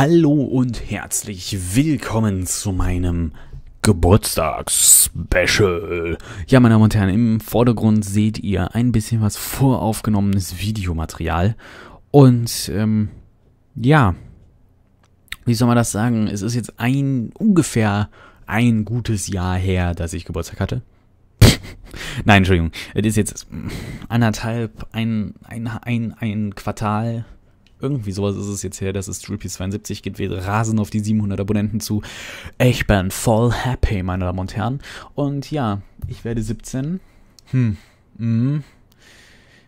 Hallo und herzlich willkommen zu meinem Geburtstags-Special. Ja, meine Damen und Herren, im Vordergrund seht ihr ein bisschen was voraufgenommenes Videomaterial. Und ähm, ja, wie soll man das sagen? Es ist jetzt ein ungefähr ein gutes Jahr her, dass ich Geburtstag hatte. Nein, Entschuldigung. Es ist jetzt anderthalb, ein, ein, ein, ein Quartal irgendwie sowas ist es jetzt her, dass es Drillpiece 72 geht. Wir rasen auf die 700 Abonnenten zu. Ich bin voll happy, meine Damen und Herren. Und ja, ich werde 17. Hm. Mhm.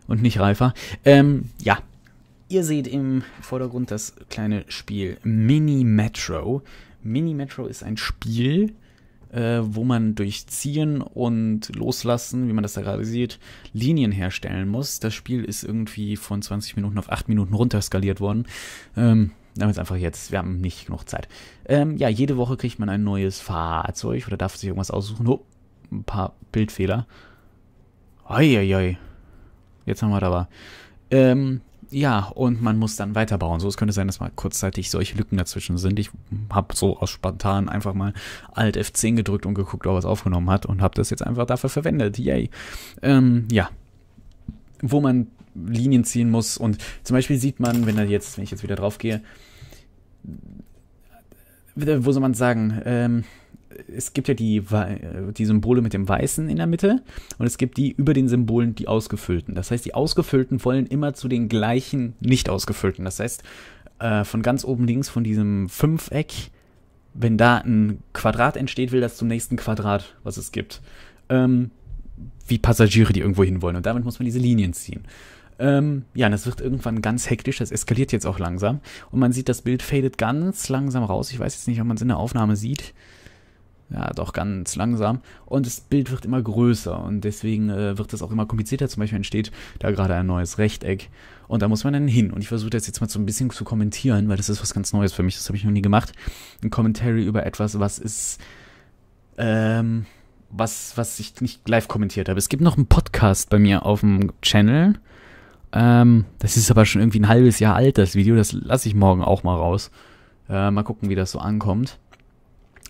Und nicht reifer. Ähm, ja. Ihr seht im Vordergrund das kleine Spiel Mini Metro. Mini Metro ist ein Spiel, äh, wo man durch Ziehen und Loslassen, wie man das da gerade sieht, Linien herstellen muss. Das Spiel ist irgendwie von 20 Minuten auf 8 Minuten runter skaliert worden. Ähm, damit einfach jetzt, wir haben nicht genug Zeit. Ähm, ja, jede Woche kriegt man ein neues Fahrzeug oder darf sich irgendwas aussuchen. Oh, ein paar Bildfehler. Eieiei. Jetzt haben wir da aber. Ähm, ja, und man muss dann weiterbauen. So, es könnte sein, dass mal kurzzeitig solche Lücken dazwischen sind. Ich habe so aus spontan einfach mal Alt F10 gedrückt und geguckt, ob er es aufgenommen hat und habe das jetzt einfach dafür verwendet. Yay. Ähm, ja. Wo man Linien ziehen muss und zum Beispiel sieht man, wenn er jetzt, wenn ich jetzt wieder drauf gehe, wo soll man sagen, ähm, es gibt ja die, die Symbole mit dem Weißen in der Mitte und es gibt die über den Symbolen die Ausgefüllten. Das heißt, die Ausgefüllten wollen immer zu den gleichen Nicht-Ausgefüllten. Das heißt, äh, von ganz oben links von diesem Fünfeck, wenn da ein Quadrat entsteht, will das zum nächsten Quadrat, was es gibt. Ähm, wie Passagiere, die irgendwo hinwollen. Und damit muss man diese Linien ziehen. Ähm, ja, das wird irgendwann ganz hektisch, das eskaliert jetzt auch langsam. Und man sieht, das Bild fadet ganz langsam raus. Ich weiß jetzt nicht, ob man es in der Aufnahme sieht ja, doch ganz langsam. Und das Bild wird immer größer und deswegen äh, wird das auch immer komplizierter. Zum Beispiel entsteht da gerade ein neues Rechteck und da muss man dann hin. Und ich versuche das jetzt mal so ein bisschen zu kommentieren, weil das ist was ganz Neues für mich. Das habe ich noch nie gemacht. Ein Commentary über etwas, was ist, ähm, was, was ich nicht live kommentiert habe. Es gibt noch einen Podcast bei mir auf dem Channel. Ähm, das ist aber schon irgendwie ein halbes Jahr alt, das Video. Das lasse ich morgen auch mal raus. Äh, mal gucken, wie das so ankommt.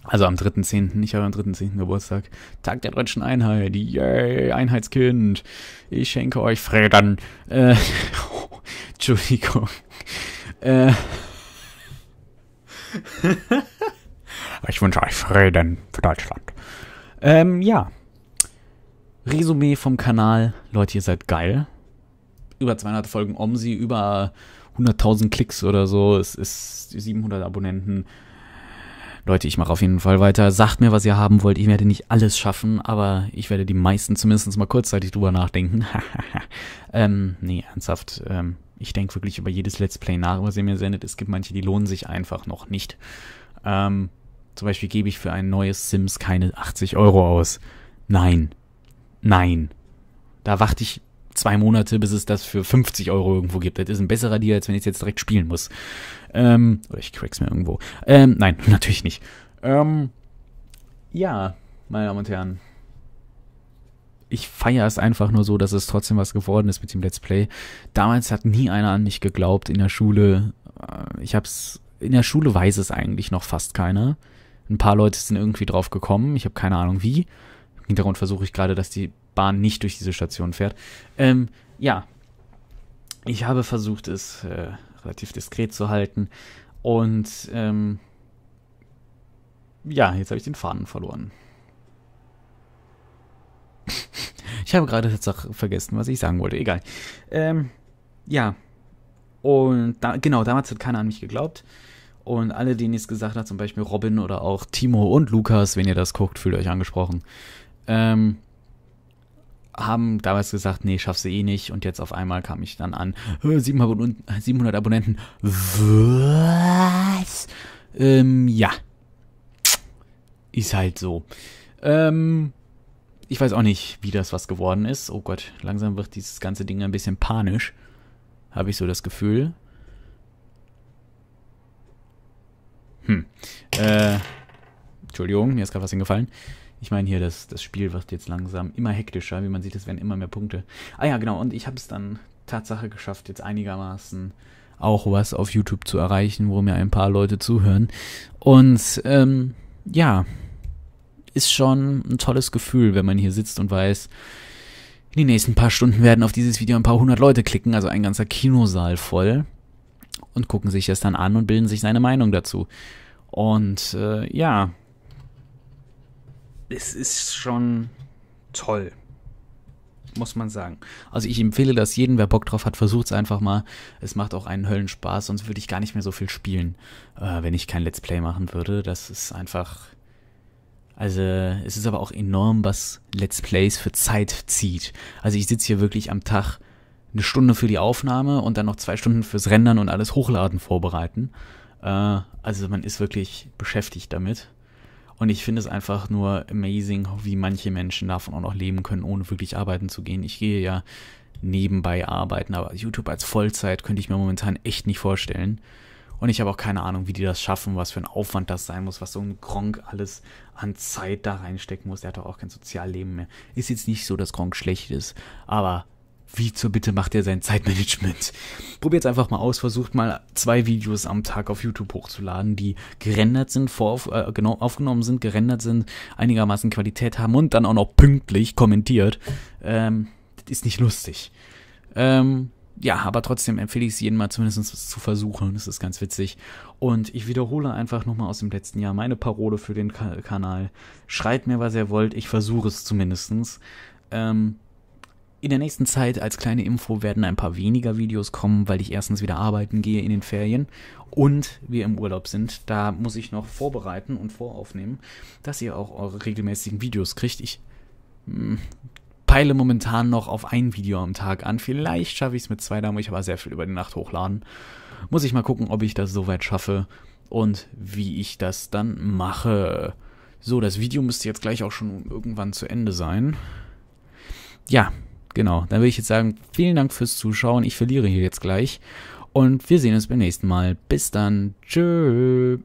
Also am 3.10., ich habe am 3.10. Geburtstag. Tag der deutschen Einheit. Yay, Einheitskind. Ich schenke euch Federn. Äh, oh, Entschuldigung. Äh. ich wünsche euch Frieden für Deutschland. Ähm, ja. Resümee vom Kanal. Leute, ihr seid geil. Über 200 Folgen Omsi, über 100.000 Klicks oder so. Es ist 700 Abonnenten. Leute, ich mache auf jeden Fall weiter. Sagt mir, was ihr haben wollt. Ich werde nicht alles schaffen, aber ich werde die meisten zumindest mal kurzzeitig drüber nachdenken. ähm, nee, ernsthaft. Ähm, ich denke wirklich über jedes Let's Play nach, was ihr mir sendet. Es gibt manche, die lohnen sich einfach noch nicht. Ähm, zum Beispiel gebe ich für ein neues Sims keine 80 Euro aus. Nein. Nein. Da warte ich zwei Monate, bis es das für 50 Euro irgendwo gibt. Das ist ein besserer Deal, als wenn ich es jetzt direkt spielen muss. Ähm, oder ich crack's mir irgendwo. Ähm, nein, natürlich nicht. Ähm, ja, meine Damen und Herren. Ich feiere es einfach nur so, dass es trotzdem was geworden ist mit dem Let's Play. Damals hat nie einer an mich geglaubt in der Schule. Äh, ich hab's. In der Schule weiß es eigentlich noch fast keiner. Ein paar Leute sind irgendwie drauf gekommen. Ich habe keine Ahnung wie. Im Hintergrund versuche ich gerade, dass die Bahn nicht durch diese Station fährt. Ähm, ja, ich habe versucht, es äh, relativ diskret zu halten. Und ähm, ja, jetzt habe ich den Faden verloren. ich habe gerade tatsächlich vergessen, was ich sagen wollte. Egal. Ähm, ja. Und da, genau, damals hat keiner an mich geglaubt. Und alle, denen ich es gesagt habe, zum Beispiel Robin oder auch Timo und Lukas, wenn ihr das guckt, fühlt euch angesprochen. Ähm, haben damals gesagt, nee, schaffst du eh nicht. Und jetzt auf einmal kam ich dann an, 700 Abonnenten. Was? Ähm, ja. Ist halt so. Ähm, ich weiß auch nicht, wie das was geworden ist. Oh Gott, langsam wird dieses ganze Ding ein bisschen panisch. Habe ich so das Gefühl. Hm. Äh, Entschuldigung, mir ist gerade was hingefallen. Ich meine hier, das, das Spiel wird jetzt langsam immer hektischer. Wie man sieht, es werden immer mehr Punkte. Ah ja, genau. Und ich habe es dann Tatsache geschafft, jetzt einigermaßen auch was auf YouTube zu erreichen, wo mir ein paar Leute zuhören. Und ähm, ja, ist schon ein tolles Gefühl, wenn man hier sitzt und weiß, in den nächsten paar Stunden werden auf dieses Video ein paar hundert Leute klicken, also ein ganzer Kinosaal voll und gucken sich das dann an und bilden sich seine Meinung dazu. Und äh, ja, es ist schon toll. Muss man sagen. Also ich empfehle das jedem, wer Bock drauf hat, versucht es einfach mal. Es macht auch einen Höllenspaß, sonst würde ich gar nicht mehr so viel spielen, äh, wenn ich kein Let's Play machen würde. Das ist einfach. Also es ist aber auch enorm, was Let's Plays für Zeit zieht. Also ich sitze hier wirklich am Tag eine Stunde für die Aufnahme und dann noch zwei Stunden fürs Rendern und alles Hochladen vorbereiten. Äh, also man ist wirklich beschäftigt damit. Und ich finde es einfach nur amazing, wie manche Menschen davon auch noch leben können, ohne wirklich arbeiten zu gehen. Ich gehe ja nebenbei arbeiten, aber YouTube als Vollzeit könnte ich mir momentan echt nicht vorstellen. Und ich habe auch keine Ahnung, wie die das schaffen, was für ein Aufwand das sein muss, was so ein Gronk alles an Zeit da reinstecken muss. Der hat doch auch kein Sozialleben mehr. Ist jetzt nicht so, dass Gronk schlecht ist, aber wie zur Bitte macht er sein Zeitmanagement? Probiert es einfach mal aus, versucht mal zwei Videos am Tag auf YouTube hochzuladen, die gerendert sind, vorauf, äh, genau, aufgenommen sind, gerendert sind, einigermaßen Qualität haben und dann auch noch pünktlich kommentiert. Ähm, das ist nicht lustig. Ähm, ja, aber trotzdem empfehle ich es jedem mal zumindest zu versuchen. Das ist ganz witzig. Und ich wiederhole einfach nochmal aus dem letzten Jahr meine Parole für den Kanal. Schreibt mir, was ihr wollt. Ich versuche es zumindest. Ähm, in der nächsten Zeit als kleine Info werden ein paar weniger Videos kommen, weil ich erstens wieder arbeiten gehe in den Ferien und wir im Urlaub sind. Da muss ich noch vorbereiten und voraufnehmen, dass ihr auch eure regelmäßigen Videos kriegt. Ich hm, peile momentan noch auf ein Video am Tag an. Vielleicht schaffe ich es mit zwei, da muss ich aber sehr viel über die Nacht hochladen. Muss ich mal gucken, ob ich das soweit schaffe und wie ich das dann mache. So, das Video müsste jetzt gleich auch schon irgendwann zu Ende sein. Ja, genau, dann würde ich jetzt sagen, vielen Dank fürs Zuschauen. Ich verliere hier jetzt gleich. Und wir sehen uns beim nächsten Mal. Bis dann. Tschüss.